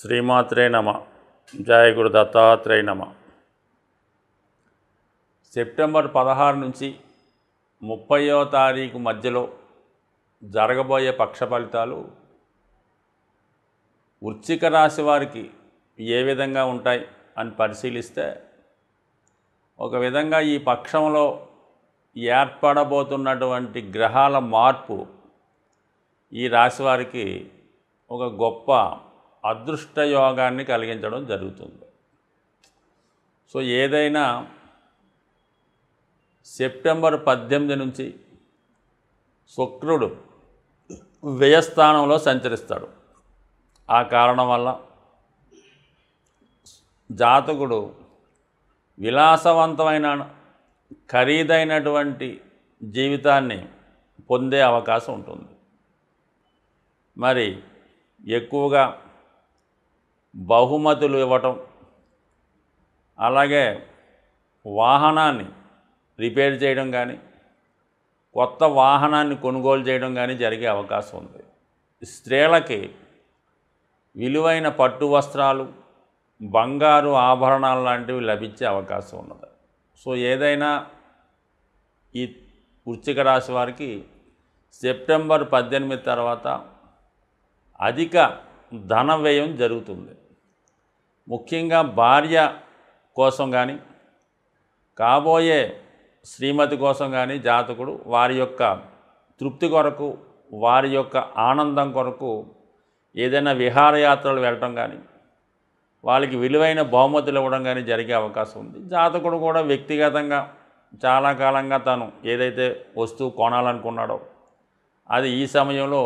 శ్రీమాత్రే నమ జయ గురు దత్తాత్రేయ నమ సెప్టెంబర్ పదహారు నుంచి ముప్పయో తారీఖు మధ్యలో జరగబోయే పక్ష ఫలితాలు వృచ్చిక రాశి వారికి ఏ విధంగా ఉంటాయి అని పరిశీలిస్తే ఒక విధంగా ఈ పక్షంలో ఏర్పడబోతున్నటువంటి గ్రహాల మార్పు ఈ రాశి వారికి ఒక గొప్ప అదృష్టయోగాన్ని కలిగించడం జరుగుతుంది సో ఏదైనా సెప్టెంబర్ పద్దెనిమిది నుంచి శుక్రుడు వ్యయస్థానంలో సంచరిస్తాడు ఆ కారణం వల్ల జాతకుడు విలాసవంతమైన ఖరీదైనటువంటి జీవితాన్ని పొందే అవకాశం ఉంటుంది మరి ఎక్కువగా బహుమతులు ఇవ్వటం అలాగే వాహనాన్ని రిపేర్ చేయడం కానీ కొత్త వాహనాన్ని కొనుగోలు చేయడం కానీ జరిగే అవకాశం ఉంది స్త్రీలకి విలువైన పట్టు వస్త్రాలు బంగారు ఆభరణాలు లాంటివి లభించే అవకాశం ఉన్నది సో ఏదైనా ఈ వృచ్చిక రాశి వారికి సెప్టెంబర్ పద్దెనిమిది తర్వాత అధిక ధన వ్యయం జరుగుతుంది ముఖ్యంగా భార్య కోసం కానీ కాబోయే శ్రీమతి కోసం కానీ జాతకుడు వారి యొక్క తృప్తి కొరకు వారి యొక్క ఆనందం కొరకు ఏదైనా విహారయాత్రలు వెళ్ళటం కానీ వాళ్ళకి విలువైన బహుమతులు ఇవ్వడం కానీ జరిగే అవకాశం ఉంది జాతకుడు కూడా వ్యక్తిగతంగా చాలా కాలంగా తను ఏదైతే వస్తువు కొనాలనుకున్నాడో అది ఈ సమయంలో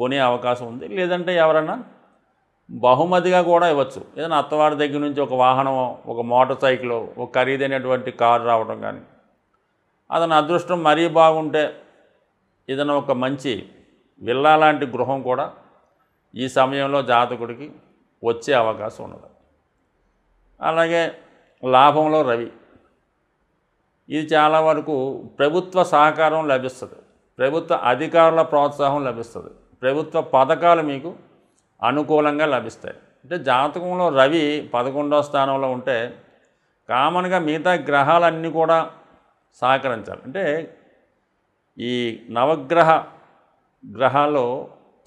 కొనే అవకాశం ఉంది లేదంటే ఎవరైనా బహుమతిగా కూడా ఇవ్వచ్చు ఏదైనా అత్తవారి దగ్గర నుంచి ఒక వాహనం ఒక మోటార్ సైకిల్ ఒక ఖరీదైనటువంటి కారు రావడం కానీ అతని అదృష్టం మరీ బాగుంటే ఏదైనా ఒక మంచి విల్లా లాంటి గృహం కూడా ఈ సమయంలో జాతకుడికి వచ్చే అవకాశం ఉన్నది అలాగే లాభంలో రవి ఇది చాలా వరకు ప్రభుత్వ సహకారం లభిస్తుంది ప్రభుత్వ అధికారుల ప్రోత్సాహం లభిస్తుంది ప్రభుత్వ పథకాలు మీకు అనుకూలంగా లభిస్తాయి అంటే జాతకంలో రవి పదకొండో స్థానంలో ఉంటే కామన్గా మిగతా గ్రహాలన్నీ కూడా సహకరించాలి అంటే ఈ నవగ్రహ గ్రహాల్లో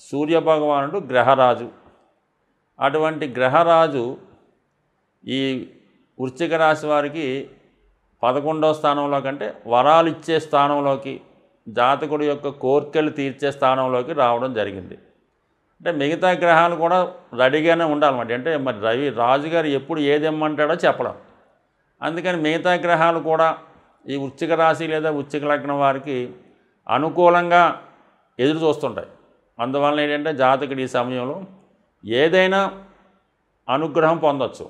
సూర్యభగవానుడు గ్రహరాజు అటువంటి గ్రహరాజు ఈ వృశ్చిక రాశి వారికి పదకొండవ స్థానంలో కంటే వరాలు ఇచ్చే స్థానంలోకి జాతకుడి యొక్క కోర్కెలు తీర్చే స్థానంలోకి రావడం జరిగింది అంటే మిగతా గ్రహాలు కూడా రెడీగానే ఉండాలన్నమాట అంటే మరి రవి రాజుగారు ఎప్పుడు ఏది ఇమ్మంటాడో చెప్పడం అందుకని మిగతా గ్రహాలు కూడా ఈ ఉచ్చిక రాశి లేదా ఉచ్చిక లగ్నం వారికి అనుకూలంగా ఎదురు చూస్తుంటాయి అందువలన ఏంటంటే జాతకుడు ఈ సమయంలో ఏదైనా అనుగ్రహం పొందవచ్చు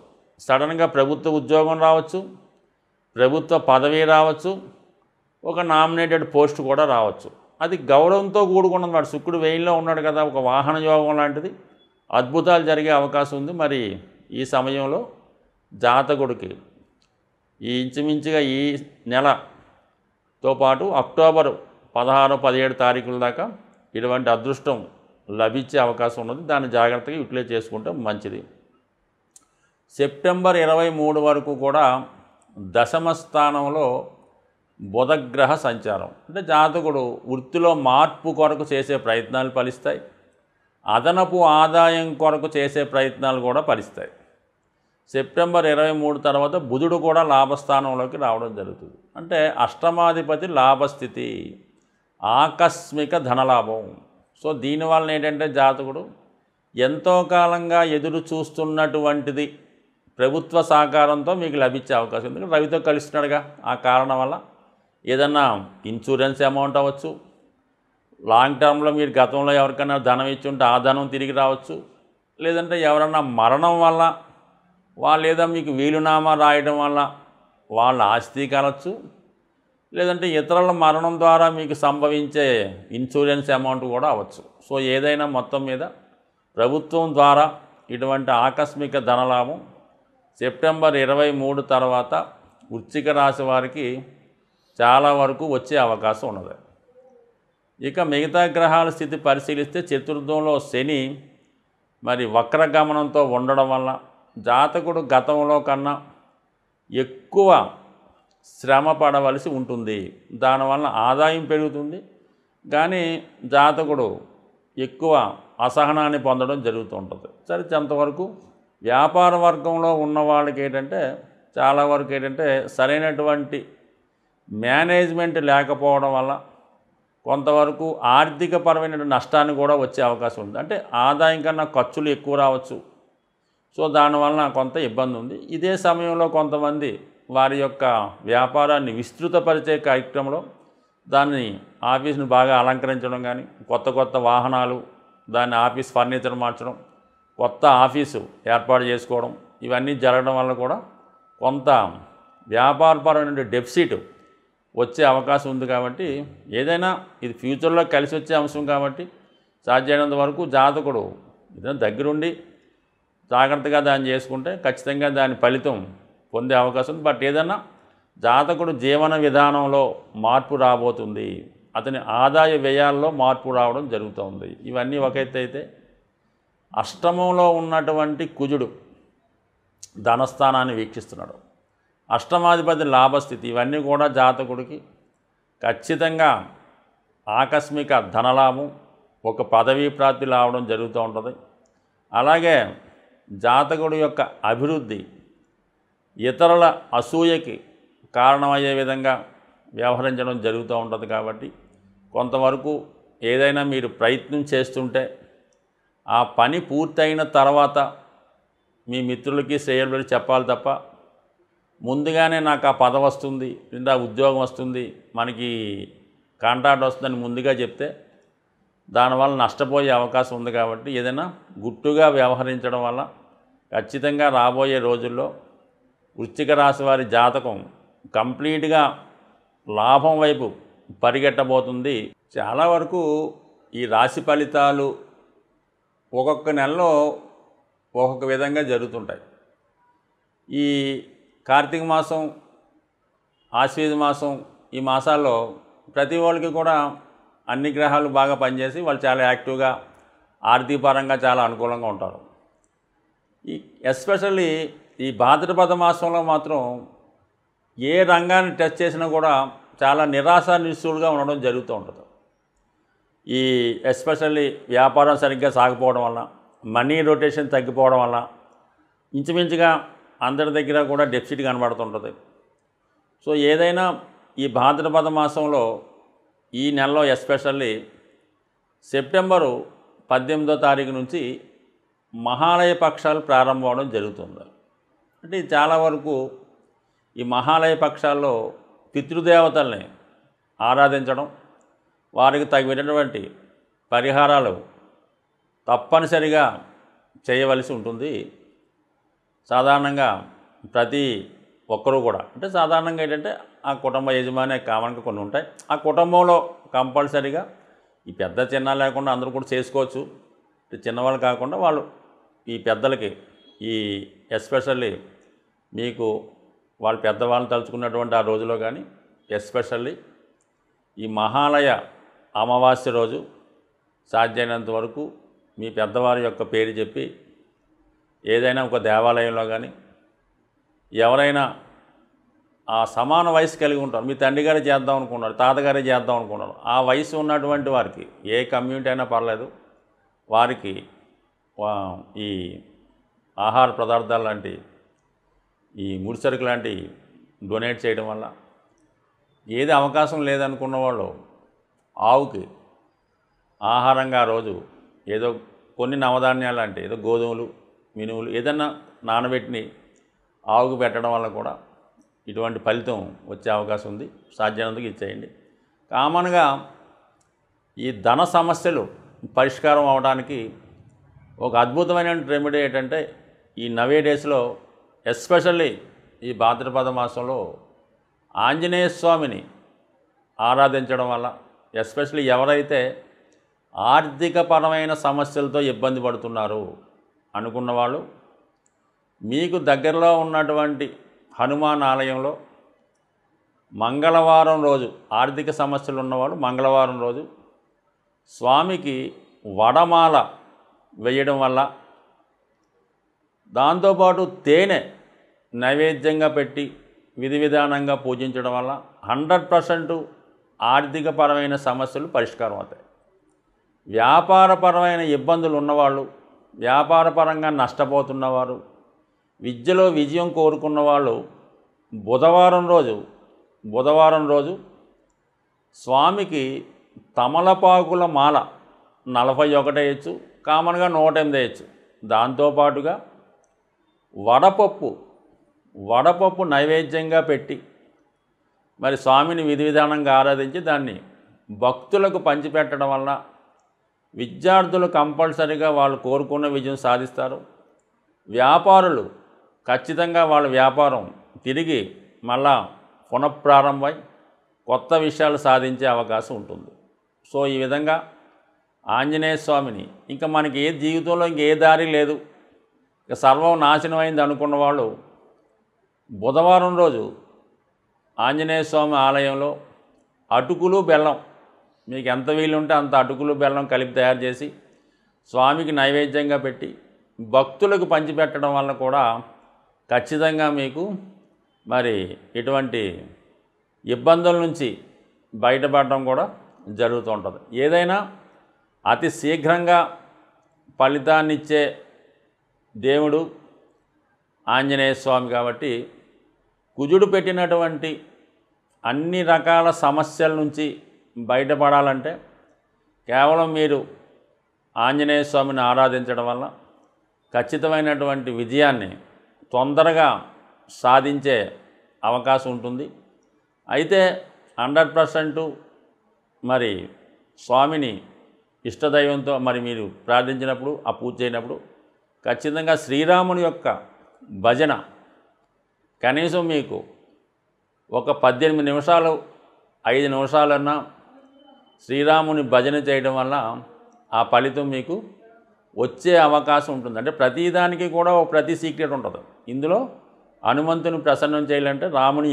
సడన్గా ప్రభుత్వ ఉద్యోగం రావచ్చు ప్రభుత్వ పదవి రావచ్చు ఒక నామినేటెడ్ పోస్ట్ కూడా రావచ్చు అది గౌరవంతో కూడుకున్నది వాడు శుక్రుడు వెయిల్లో ఉన్నాడు కదా ఒక వాహన యోగం లాంటిది అద్భుతాలు జరిగే అవకాశం ఉంది మరి ఈ సమయంలో జాతకుడికి ఈ ఇంచుమించుగా ఈ నెలతో పాటు అక్టోబర్ పదహారు పదిహేడు తారీఖుల దాకా ఇటువంటి అదృష్టం లభించే అవకాశం ఉన్నది దాన్ని జాగ్రత్తగా యూటిలైజ్ చేసుకుంటే మంచిది సెప్టెంబర్ ఇరవై మూడు వరకు కూడా దశమ స్థానంలో బుధగ్రహ సంచారం అంటే జాతకుడు వృత్తిలో మార్పు కొరకు చేసే ప్రయత్నాలు ఫలిస్తాయి అదనపు ఆదాయం కొరకు చేసే ప్రయత్నాలు కూడా ఫలిస్తాయి సెప్టెంబర్ ఇరవై మూడు తర్వాత బుధుడు కూడా లాభస్థానంలోకి రావడం జరుగుతుంది అంటే అష్టమాధిపతి లాభస్థితి ఆకస్మిక ధనలాభం సో దీనివలన ఏంటంటే జాతకుడు ఎంతో కాలంగా ఎదురు చూస్తున్నటువంటిది ప్రభుత్వ సహకారంతో మీకు లభించే అవకాశం ఎందుకంటే రవితో కలిసినాడుగా ఆ కారణం వల్ల ఏదన్నా ఇన్సూరెన్స్ అమౌంట్ అవ్వచ్చు లాంగ్ టర్మ్లో మీరు గతంలో ఎవరికైనా ధనం ఇచ్చి ఉంటే ఆ ధనం తిరిగి రావచ్చు లేదంటే ఎవరన్నా మరణం వల్ల వాళ్ళు లేదా మీకు వీలునామా రాయడం వల్ల వాళ్ళ ఆస్తి కలవచ్చు లేదంటే ఇతరుల మరణం ద్వారా మీకు సంభవించే ఇన్సూరెన్స్ అమౌంట్ కూడా అవ్వచ్చు సో ఏదైనా మొత్తం మీద ప్రభుత్వం ద్వారా ఇటువంటి ఆకస్మిక ధనలాభం సెప్టెంబర్ ఇరవై మూడు తర్వాత వృచ్చిక రాశి వారికి చాలా వరకు వచ్చే అవకాశం ఉన్నది ఇక మిగతా గ్రహాల స్థితి పరిశీలిస్తే చతుర్థంలో శని మరి వక్రగమనంతో ఉండడం వల్ల జాతకుడు గతంలో కన్నా ఎక్కువ శ్రమ పడవలసి ఉంటుంది దానివల్ల ఆదాయం పెరుగుతుంది కానీ జాతకుడు ఎక్కువ అసహనాన్ని పొందడం జరుగుతుంటుంది సరే కొంతవరకు వ్యాపార వర్గంలో ఉన్న వాళ్ళకి ఏంటంటే చాలా వరకు ఏంటంటే సరైనటువంటి మేనేజ్మెంట్ లేకపోవడం వల్ల కొంతవరకు ఆర్థికపరమైన నష్టాన్ని కూడా వచ్చే అవకాశం ఉంది అంటే ఆదాయం కన్నా ఖర్చులు ఎక్కువ రావచ్చు సో దానివల్ల కొంత ఇబ్బంది ఉంది ఇదే సమయంలో కొంతమంది వారి యొక్క వ్యాపారాన్ని విస్తృతపరిచే కార్యక్రమంలో దాన్ని ఆఫీస్ను బాగా అలంకరించడం కానీ కొత్త కొత్త వాహనాలు దాన్ని ఆఫీస్ ఫర్నిచర్ మార్చడం కొత్త ఆఫీసు ఏర్పాటు చేసుకోవడం ఇవన్నీ జరగడం వల్ల కూడా కొంత వ్యాపారపరమైన డెఫిసిట్ వచ్చే అవకాశం ఉంది కాబట్టి ఏదైనా ఇది ఫ్యూచర్లో కలిసి వచ్చే అంశం కాబట్టి సాధ్యమైనంత వరకు జాతకుడు ఏదైనా దగ్గరుండి జాగ్రత్తగా దాన్ని చేసుకుంటే ఖచ్చితంగా దాని ఫలితం పొందే అవకాశం ఉంది బట్ ఏదైనా జాతకుడు జీవన విధానంలో మార్పు రాబోతుంది అతని ఆదాయ వ్యయాల్లో మార్పు రావడం జరుగుతుంది ఇవన్నీ ఒక అయితే అష్టమంలో ఉన్నటువంటి కుజుడు ధనస్థానాన్ని వీక్షిస్తున్నాడు అష్టమాధిపతి లాభస్థితి ఇవన్నీ కూడా జాతకుడికి ఖచ్చితంగా ఆకస్మిక ధనలాభం ఒక పదవీ ప్రాప్తి లావడం జరుగుతూ ఉంటుంది అలాగే జాతకుడి యొక్క అభివృద్ధి ఇతరుల అసూయకి కారణమయ్యే విధంగా వ్యవహరించడం జరుగుతూ ఉంటుంది కాబట్టి కొంతవరకు ఏదైనా మీరు ప్రయత్నం చేస్తుంటే ఆ పని పూర్తయిన తర్వాత మీ మిత్రులకి శ్రేయులకి చెప్పాలి తప్ప ముందుగానే నాకు ఆ పదవి వస్తుంది లేదా ఉద్యోగం వస్తుంది మనకి కాంట్రాక్ట్ వస్తుందని ముందుగా చెప్తే దానివల్ల నష్టపోయే అవకాశం ఉంది కాబట్టి ఏదైనా గుట్టుగా వ్యవహరించడం వల్ల ఖచ్చితంగా రాబోయే రోజుల్లో వృశ్చిక రాశి వారి జాతకం కంప్లీట్గా లాభం వైపు పరిగెట్టబోతుంది చాలా వరకు ఈ రాశి ఫలితాలు ఒక్కొక్క నెలలో ఒక్కొక్క విధంగా జరుగుతుంటాయి ఈ కార్తీక మాసం ఆశ్వేజ మాసం ఈ మాసాల్లో ప్రతి వాళ్ళకి కూడా అన్ని గ్రహాలు బాగా పనిచేసి వాళ్ళు చాలా యాక్టివ్గా ఆర్థిక పరంగా చాలా అనుకూలంగా ఉంటారు ఈ ఎస్పెషల్లీ ఈ భాద్రపద మాసంలో మాత్రం ఏ రంగాన్ని టచ్ చేసినా కూడా చాలా నిరాశ నిస్సులుగా ఉండడం జరుగుతూ ఉంటుంది ఈ ఎస్పెషల్లీ వ్యాపారం సరిగ్గా సాగిపోవడం వల్ల మనీ రొటేషన్ తగ్గిపోవడం వల్ల ఇంచుమించుగా అందరి దగ్గర కూడా డెఫిసిట్ కనబడుతుంటుంది సో ఏదైనా ఈ భాద్రపద మాసంలో ఈ నెలలో ఎస్పెషల్లీ సెప్టెంబరు పద్దెనిమిదో తారీఖు నుంచి మహాలయ పక్షాలు ప్రారంభం అవడం జరుగుతుంది అంటే చాలా వరకు ఈ మహాలయ పక్షాల్లో పితృదేవతల్ని ఆరాధించడం వారికి తగినటువంటి పరిహారాలు తప్పనిసరిగా చేయవలసి ఉంటుంది సాధారణంగా ప్రతి ఒక్కరూ కూడా అంటే సాధారణంగా ఏంటంటే ఆ కుటుంబ యజమాని కామన్గా కొన్ని ఉంటాయి ఆ కుటుంబంలో కంపల్సరీగా ఈ పెద్ద చిన్న లేకుండా అందరూ కూడా చేసుకోవచ్చు చిన్నవాళ్ళు కాకుండా వాళ్ళు ఈ పెద్దలకి ఈ ఎస్పెషల్లీ మీకు వాళ్ళు పెద్దవాళ్ళు తలుచుకున్నటువంటి ఆ రోజులో కానీ ఎస్పెషల్లీ ఈ మహాలయ అమావాస్య రోజు సాధ్యమైనంత వరకు మీ పెద్దవారి యొక్క పేరు చెప్పి ఏదైనా ఒక దేవాలయంలో కానీ ఎవరైనా ఆ సమాన వయసు కలిగి ఉంటారు మీ తండ్రి గారే చేద్దాం అనుకున్నారు తాతగారే చేద్దాం అనుకున్నారు ఆ వయసు ఉన్నటువంటి వారికి ఏ కమ్యూనిటీ అయినా పర్లేదు వారికి ఈ ఆహార పదార్థాలు లాంటి ఈ ముడిసరుకు లాంటి డొనేట్ చేయడం వల్ల ఏది అవకాశం లేదనుకున్న వాళ్ళు ఆవుకి ఆహారంగా రోజు ఏదో కొన్ని నవధాన్యాలు అంటే ఏదో గోధుమలు మినువులు ఏదన్నా నానబెట్టిని ఆవుకు పెట్టడం వల్ల కూడా ఇటువంటి ఫలితం వచ్చే అవకాశం ఉంది సాధ్యమైనందుకు ఇచ్చేయండి కామన్గా ఈ ధన సమస్యలు పరిష్కారం అవడానికి ఒక అద్భుతమైన రెమెడీ ఏంటంటే ఈ నవే డేస్లో ఎస్పెషల్లీ ఈ భాద్రపద మాసంలో ఆంజనేయ స్వామిని ఆరాధించడం వల్ల ఎస్పెషల్లీ ఎవరైతే ఆర్థికపరమైన సమస్యలతో ఇబ్బంది పడుతున్నారు అనుకున్న వాళ్ళు మీకు దగ్గరలో ఉన్నటువంటి హనుమాన్ ఆలయంలో మంగళవారం రోజు ఆర్థిక సమస్యలు ఉన్నవాళ్ళు మంగళవారం రోజు స్వామికి వడమాల వేయడం వల్ల దాంతోపాటు తేనె నైవేద్యంగా పెట్టి విధి విధానంగా పూజించడం వల్ల హండ్రెడ్ పర్సెంట్ ఆర్థికపరమైన సమస్యలు పరిష్కారం అవుతాయి వ్యాపారపరమైన ఇబ్బందులు ఉన్నవాళ్ళు వ్యాపారపరంగా నష్టపోతున్నవారు విద్యలో విజయం కోరుకున్న వాళ్ళు బుధవారం రోజు బుధవారం రోజు స్వామికి తమలపాకుల మాల నలభై ఒకటి వేయచ్చు కామన్గా నూట ఎనిమిది వేయచ్చు దాంతోపాటుగా వడపప్పు వడపప్పు నైవేద్యంగా పెట్టి మరి స్వామిని విధి విధానంగా ఆరాధించి దాన్ని భక్తులకు పంచిపెట్టడం వల్ల విద్యార్థులు కంపల్సరీగా వాళ్ళు కోరుకున్న విజయం సాధిస్తారు వ్యాపారులు ఖచ్చితంగా వాళ్ళ వ్యాపారం తిరిగి మళ్ళా పునఃప్రారంభమై కొత్త విషయాలు సాధించే అవకాశం ఉంటుంది సో ఈ విధంగా ఆంజనేయ స్వామిని ఇంకా మనకి ఏ జీవితంలో ఇంకే దారి లేదు ఇక సర్వం నాశనం అయింది అనుకున్న వాళ్ళు బుధవారం రోజు ఆంజనేయ స్వామి ఆలయంలో అటుకులు బెల్లం మీకు ఎంత వీలుంటే అంత అటుకులు బెల్లం కలిపి తయారు చేసి స్వామికి నైవేద్యంగా పెట్టి భక్తులకు పంచిపెట్టడం వలన కూడా ఖచ్చితంగా మీకు మరి ఇటువంటి ఇబ్బందుల నుంచి బయటపడడం కూడా జరుగుతూ ఉంటుంది ఏదైనా అతి శీఘ్రంగా ఫలితాన్నిచ్చే దేవుడు ఆంజనేయ స్వామి కాబట్టి కుజుడు పెట్టినటువంటి అన్ని రకాల సమస్యల నుంచి బయటపడాలంటే కేవలం మీరు ఆంజనేయ స్వామిని ఆరాధించడం వల్ల ఖచ్చితమైనటువంటి విజయాన్ని తొందరగా సాధించే అవకాశం ఉంటుంది అయితే హండ్రెడ్ పర్సెంట్ మరి స్వామిని ఇష్టదైవంతో మరి మీరు ప్రార్థించినప్పుడు ఆ పూజ చేయనప్పుడు ఖచ్చితంగా శ్రీరాముని యొక్క భజన కనీసం మీకు ఒక పద్దెనిమిది నిమిషాలు ఐదు నిమిషాలన్నా శ్రీరాముని భజన చేయడం వల్ల ఆ ఫలితం మీకు వచ్చే అవకాశం ఉంటుంది అంటే ప్రతిదానికి కూడా ఒక ప్రతి సీక్రెట్ ఉంటుంది ఇందులో హనుమంతుని ప్రసన్నం చేయాలంటే రాముని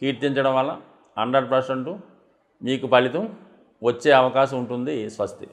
కీర్తించడం వల్ల హండ్రెడ్ పర్సెంట్ మీకు ఫలితం వచ్చే అవకాశం ఉంటుంది స్వస్తి